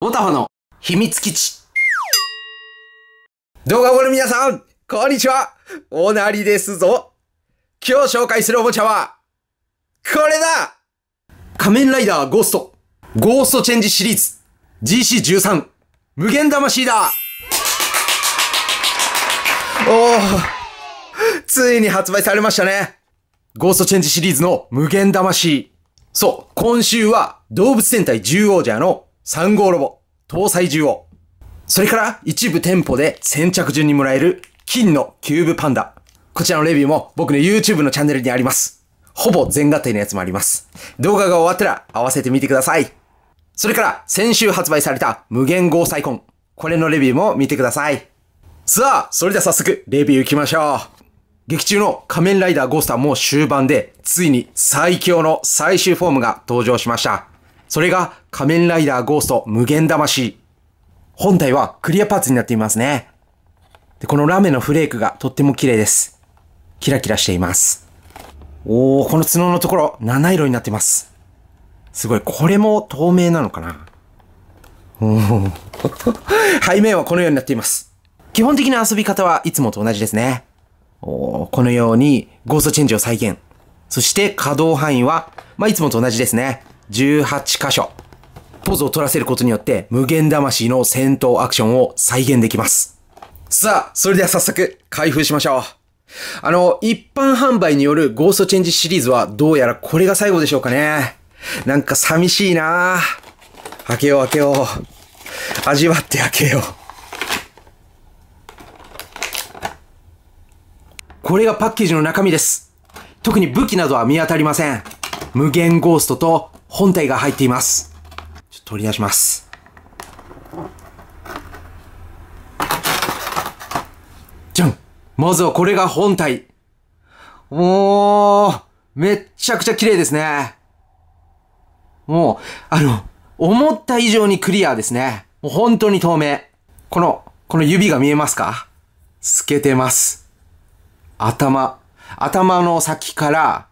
モタファの秘密基地。動画をご覧の皆さん、こんにちは。おなりですぞ。今日紹介するおもちゃは、これだ仮面ライダーゴースト、ゴーストチェンジシリーズ、GC13、無限魂だおお、ついに発売されましたね。ゴーストチェンジシリーズの無限魂。そう、今週は動物戦隊獣王者の3号ロボ、搭載銃を。それから一部店舗で先着順にもらえる金のキューブパンダ。こちらのレビューも僕の YouTube のチャンネルにあります。ほぼ全合体のやつもあります。動画が終わったら合わせてみてください。それから先週発売された無限合彩婚。これのレビューも見てください。さあ、それでは早速レビュー行きましょう。劇中の仮面ライダーゴースターも終盤で、ついに最強の最終フォームが登場しました。それが仮面ライダーゴースト無限魂。本体はクリアパーツになっていますね。でこのラメのフレークがとっても綺麗です。キラキラしています。おー、この角のところ、七色になっています。すごい、これも透明なのかなおー。背面はこのようになっています。基本的な遊び方はいつもと同じですね。おこのようにゴーストチェンジを再現。そして可動範囲は、まあ、いつもと同じですね。18箇所、ポーズを取らせることによって無限魂の戦闘アクションを再現できます。さあ、それでは早速開封しましょう。あの、一般販売によるゴーストチェンジシリーズはどうやらこれが最後でしょうかね。なんか寂しいな開けよう開けよう。味わって開けよう。これがパッケージの中身です。特に武器などは見当たりません。無限ゴーストと本体が入っています。ちょっと取り出します。じゃんまずはこれが本体。おー、めっちゃくちゃ綺麗ですね。もう、あの、思った以上にクリアですね。もう本当に透明。この、この指が見えますか透けてます。頭、頭の先から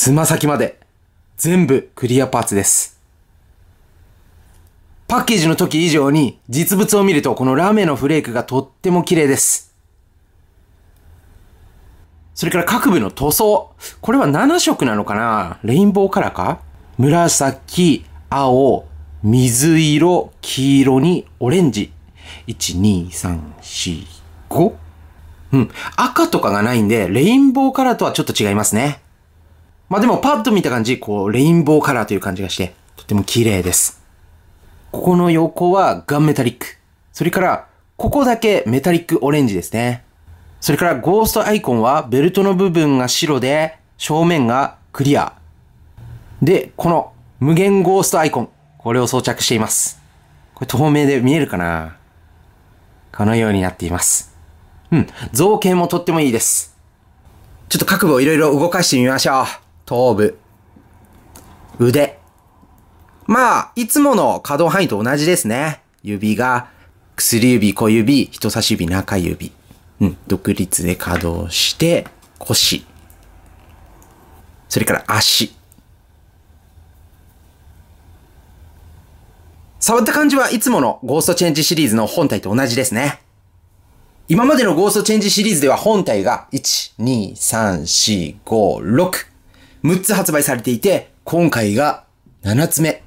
つま先まで、全部クリアパーツです。パッケージの時以上に実物を見るとこのラメのフレークがとっても綺麗です。それから各部の塗装。これは7色なのかなレインボーカラーか紫、青、水色、黄色にオレンジ。1、2、3、4、5? うん。赤とかがないんで、レインボーカラーとはちょっと違いますね。まあでもパッと見た感じ、こう、レインボーカラーという感じがして、とても綺麗です。ここの横はガンメタリック。それから、ここだけメタリックオレンジですね。それからゴーストアイコンはベルトの部分が白で、正面がクリア。で、この無限ゴーストアイコン。これを装着しています。これ透明で見えるかなこのようになっています。うん。造形もとってもいいです。ちょっと覚部をいろいろ動かしてみましょう。頭部、腕。まあ、いつもの可動範囲と同じですね。指が、薬指、小指、人差し指、中指。うん、独立で可動して、腰。それから足。触った感じはいつものゴーストチェンジシリーズの本体と同じですね。今までのゴーストチェンジシリーズでは本体が1、2、3、4、5、6。6つ発売されていて、今回が7つ目。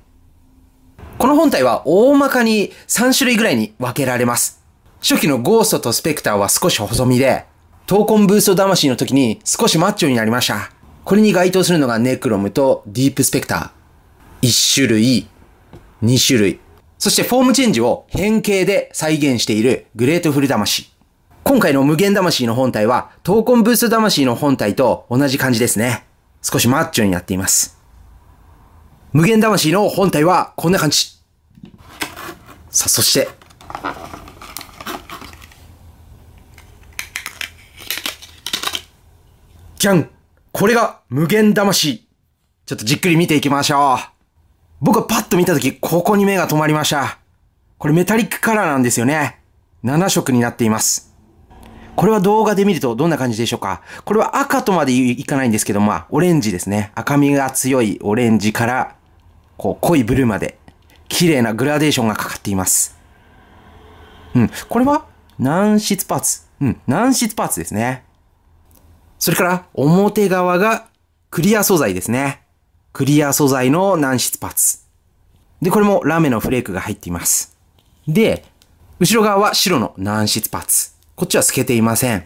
この本体は大まかに3種類ぐらいに分けられます。初期のゴーストとスペクターは少し細身で、闘魂ブースト魂の時に少しマッチョになりました。これに該当するのがネクロムとディープスペクター。1種類、2種類。そしてフォームチェンジを変形で再現しているグレートフル魂。今回の無限魂の本体は、闘魂ブースト魂の本体と同じ感じですね。少しマッチョになっています。無限魂の本体はこんな感じ。さあ、そして。じゃんこれが無限魂ちょっとじっくり見ていきましょう。僕はパッと見たとき、ここに目が止まりました。これメタリックカラーなんですよね。7色になっています。これは動画で見るとどんな感じでしょうかこれは赤とまでいかないんですけど、まあ、オレンジですね。赤みが強いオレンジから、こう、濃いブルーまで、綺麗なグラデーションがかかっています。うん。これは軟質パーツ。うん。軟質パーツですね。それから、表側がクリア素材ですね。クリア素材の軟質パーツ。で、これもラメのフレークが入っています。で、後ろ側は白の軟質パーツ。こっちは透けていません。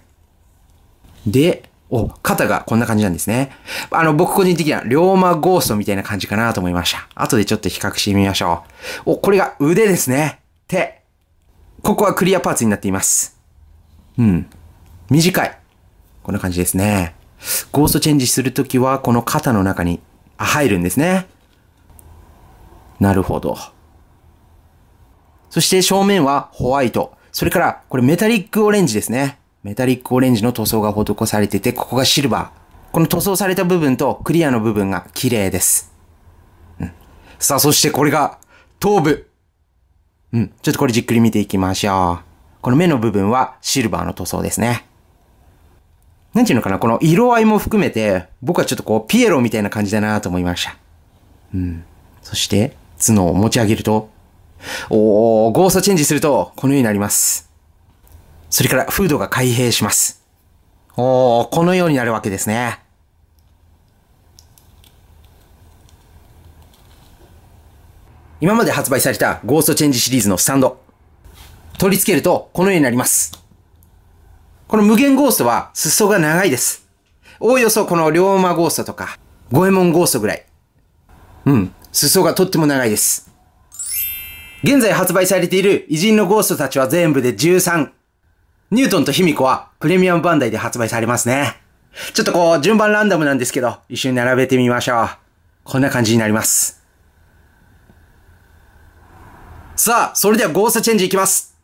で、お、肩がこんな感じなんですね。あの、僕個人的には、龍馬ゴーストみたいな感じかなと思いました。後でちょっと比較してみましょう。お、これが腕ですね。手。ここはクリアパーツになっています。うん。短い。こんな感じですね。ゴーストチェンジするときは、この肩の中に入るんですね。なるほど。そして正面はホワイト。それから、これメタリックオレンジですね。メタリックオレンジの塗装が施されてて、ここがシルバー。この塗装された部分とクリアの部分が綺麗です。うん、さあ、そしてこれが、頭部。うん、ちょっとこれじっくり見ていきましょう。この目の部分はシルバーの塗装ですね。なんていうのかな、この色合いも含めて、僕はちょっとこう、ピエロみたいな感じだなと思いました。うん。そして、角を持ち上げると、おー、ゴーストチェンジすると、このようになります。それから、フードが開閉します。おー、このようになるわけですね。今まで発売されたゴーストチェンジシリーズのスタンド。取り付けると、このようになります。この無限ゴーストは、裾が長いです。おおよそこの龍馬ゴーストとか、五右衛門ゴーストぐらい。うん、裾がとっても長いです。現在発売されている偉人のゴーストたちは全部で13。ニュートンとヒミコはプレミアムバンダイで発売されますね。ちょっとこう、順番ランダムなんですけど、一緒に並べてみましょう。こんな感じになります。さあ、それではゴーストチェンジいきます。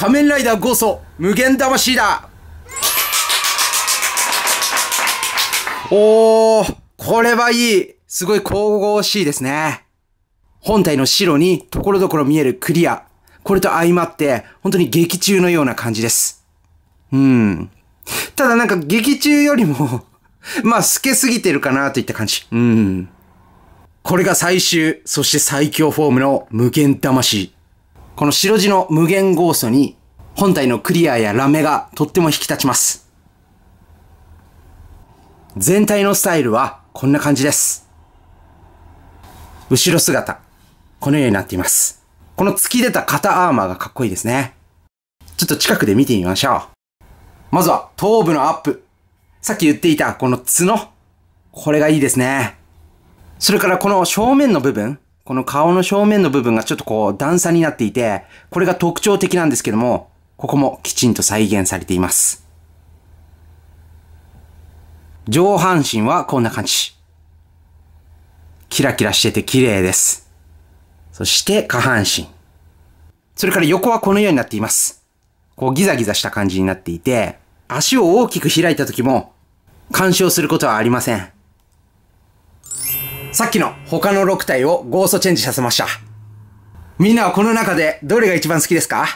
仮面ライダーゴーソ無限魂だおー、これはいい。すごい神々しいですね。本体の白にところどころ見えるクリア。これと相まって、本当に劇中のような感じです。うん。ただなんか劇中よりも まあ透けすぎてるかなといった感じ。うん。これが最終、そして最強フォームの無限魂。この白地の無限ゴーストに本体のクリアやラメがとっても引き立ちます。全体のスタイルはこんな感じです。後ろ姿、このようになっています。この突き出た肩アーマーがかっこいいですね。ちょっと近くで見てみましょう。まずは頭部のアップ。さっき言っていたこの角。これがいいですね。それからこの正面の部分。この顔の正面の部分がちょっとこう段差になっていて、これが特徴的なんですけども、ここもきちんと再現されています。上半身はこんな感じ。キラキラしてて綺麗です。そして下半身。それから横はこのようになっています。こうギザギザした感じになっていて、足を大きく開いた時も干渉することはありません。さっきの他の6体をゴーストチェンジさせました。みんなはこの中でどれが一番好きですか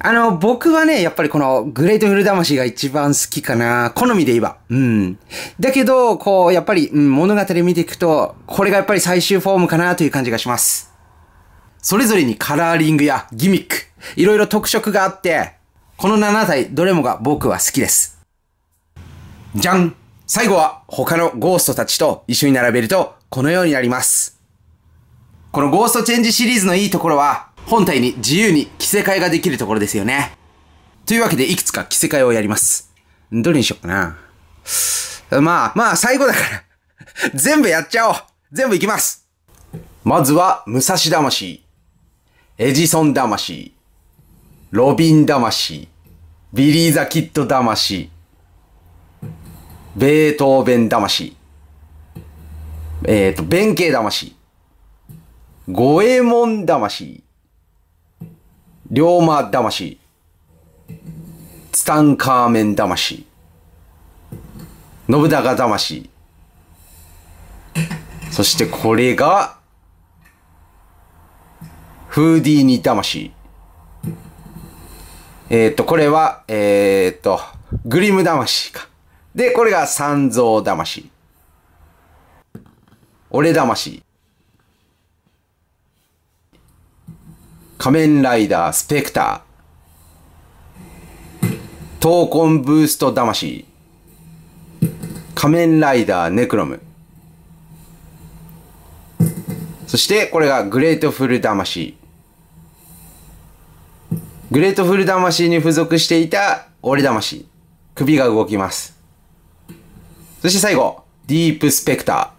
あの、僕はね、やっぱりこのグレートフル魂が一番好きかな。好みで言えば。うん。だけど、こう、やっぱり、うん、物語見ていくと、これがやっぱり最終フォームかなという感じがします。それぞれにカラーリングやギミック、いろいろ特色があって、この7体どれもが僕は好きです。じゃん最後は他のゴーストたちと一緒に並べるとこのようになります。このゴーストチェンジシリーズのいいところは本体に自由に着せ替えができるところですよね。というわけでいくつか着せ替えをやります。どれにしようかな。まあ、まあ最後だから全部やっちゃおう全部いきますまずは、武蔵魂、エジソン魂、ロビン魂、ビリーザキッド魂、ベートーベン魂。えっ、ー、と、弁慶魂。五右衛門魂。龍馬魂。ツタンカーメン魂。信長魂。そしてこれが、フーディーニ魂。えっ、ー、と、これは、えっ、ー、と、グリム魂か。で、これが三蔵魂。俺魂。仮面ライダースペクター。闘魂ブースト魂。仮面ライダーネクロム。そして、これがグレートフル魂。グレートフル魂に付属していた俺魂。首が動きます。そして最後、ディープスペクター。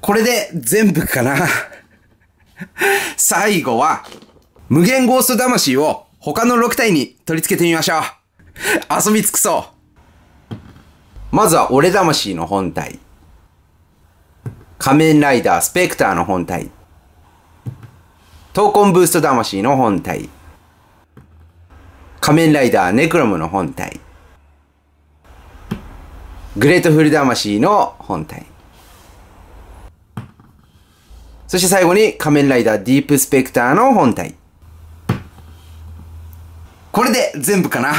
これで全部かな 最後は、無限ゴースト魂を他の6体に取り付けてみましょう。遊び尽くそう。まずは俺魂の本体。仮面ライダースペクターの本体。闘魂ブースト魂の本体。仮面ライダーネクロムの本体。グレートフル魂の本体。そして最後に仮面ライダーディープスペクターの本体。これで全部かな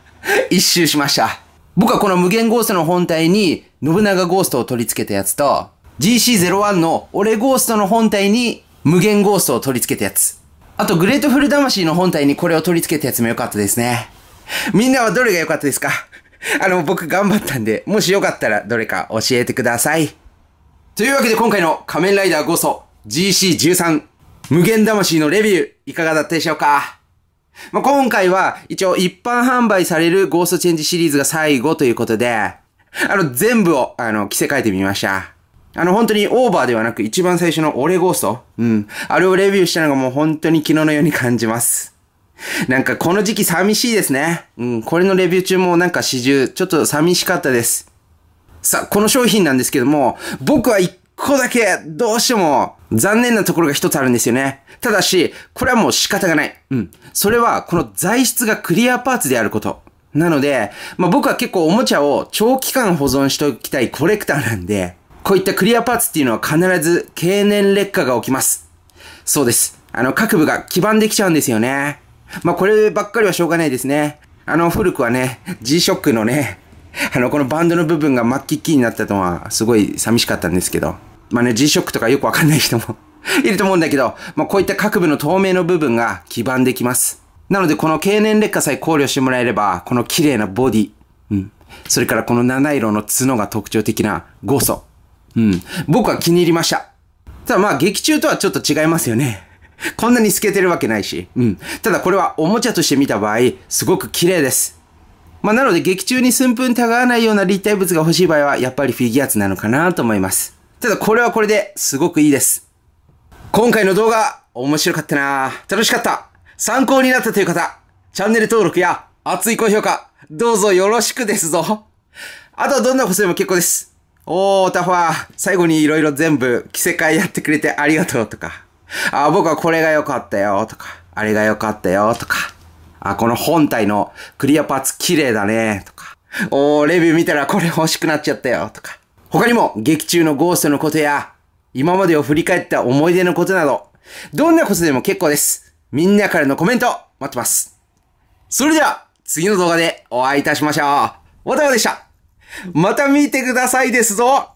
一周しました。僕はこの無限ゴーストの本体に信長ゴーストを取り付けたやつと GC01 の俺ゴーストの本体に無限ゴーストを取り付けたやつ。あとグレートフル魂の本体にこれを取り付けたやつも良かったですね。みんなはどれが良かったですか あの、僕頑張ったんで、もしよかったらどれか教えてください。というわけで今回の仮面ライダースト GC13 無限魂のレビューいかがだったでしょうかまあ、今回は一応一般販売されるゴーストチェンジシリーズが最後ということで、あの全部をあの着せ替えてみました。あの本当にオーバーではなく一番最初の俺ゴーストうん。あれをレビューしたのがもう本当に昨日のように感じます。なんかこの時期寂しいですね。うん、これのレビュー中もなんか始終、ちょっと寂しかったです。さあ、この商品なんですけども、僕は一個だけ、どうしても、残念なところが一つあるんですよね。ただし、これはもう仕方がない。うん。それは、この材質がクリアパーツであること。なので、まあ、僕は結構おもちゃを長期間保存しておきたいコレクターなんで、こういったクリアパーツっていうのは必ず経年劣化が起きます。そうです。あの、各部が基盤できちゃうんですよね。まあ、こればっかりはしょうがないですね。あの、古くはね、G-SHOCK のね、あの、このバンドの部分が末期キーになったのは、すごい寂しかったんですけど。まあね、G-SHOCK とかよくわかんない人も いると思うんだけど、まあ、こういった各部の透明の部分が基盤できます。なので、この経年劣化さえ考慮してもらえれば、この綺麗なボディ、うん。それからこの七色の角が特徴的な5素。うん。僕は気に入りました。ただまあ、劇中とはちょっと違いますよね。こんなに透けてるわけないし。うん。ただこれはおもちゃとして見た場合、すごく綺麗です。まあ、なので劇中に寸分たがわないような立体物が欲しい場合は、やっぱりフィギュアーツなのかなと思います。ただこれはこれですごくいいです。今回の動画、面白かったな楽しかった。参考になったという方、チャンネル登録や熱い高評価、どうぞよろしくですぞ。あとはどんな補正も結構です。おー、タファー、最後に色々全部着せ替えやってくれてありがとうとか。あ、僕はこれが良かったよとか、あれが良かったよとか、あ、この本体のクリアパーツ綺麗だねとか、おー、レビュー見たらこれ欲しくなっちゃったよとか、他にも劇中のゴーストのことや、今までを振り返った思い出のことなど、どんなことでも結構です。みんなからのコメント待ってます。それでは、次の動画でお会いいたしましょう。わたわでした。また見てくださいですぞ。